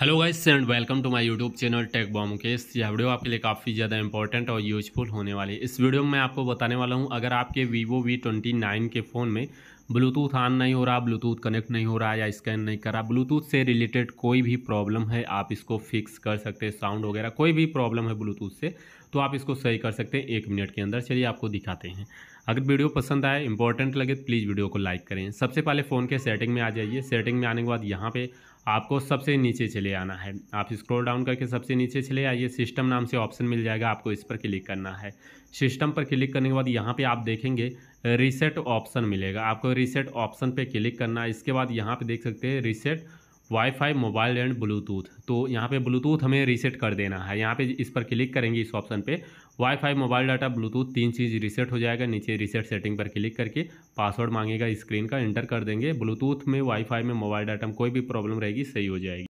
hello guys and welcome to my YouTube channel tech bomb case यह video आपके लिए काफ़ी ज़्यादा इंपॉर्टेंट और यूजफुल होने वाली है इस वीडियो में मैं आपको बताने वाला हूं अगर आपके वीवो वी ट्वेंटी नाइन के फ़ोन में ब्लूटूथ ऑन नहीं हो रहा ब्लूटूथ कनेक्ट नहीं हो रहा या स्कैन नहीं कर रहा ब्लूटूथ से रिलेटेड कोई भी प्रॉब्लम है आप इसको फिक्स कर सकते हैं साउंड वगैरह कोई भी प्रॉब्लम है ब्लूटूथ से तो आप इसको सही कर सकते हैं एक मिनट के अंदर चलिए आपको दिखाते हैं अगर वीडियो पसंद आए इंपॉर्टेंट लगे तो प्लीज़ वीडियो को लाइक करें सबसे पहले फ़ोन के सेटिंग में आ जाइए सेटिंग में आने के बाद यहाँ पर आपको सबसे नीचे चले आना है आप स्क्रॉल डाउन करके सबसे नीचे चले आइए सिस्टम नाम से ऑप्शन मिल जाएगा आपको इस पर क्लिक करना है सिस्टम पर क्लिक करने के बाद यहाँ पे आप देखेंगे रीसेट ऑप्शन मिलेगा आपको रीसेट ऑप्शन पे क्लिक करना है इसके बाद यहाँ पे देख सकते हैं reset WiFi mobile and Bluetooth तो यहाँ पे ब्लूटूथ हमें रीसेट कर देना है यहाँ पे इस पर क्लिक करेंगे इस ऑप्शन पे वाईफाई मोबाइल डाटा ब्लूटूथ तीन चीज़ रीसेट हो जाएगा नीचे रीसेट सेटिंग पर क्लिक करके पासवर्ड मांगेगा स्क्रीन का इंटर कर देंगे ब्लूटूथ में वाईफाई में मोबाइल डाटा में कोई भी प्रॉब्लम रहेगी सही हो जाएगी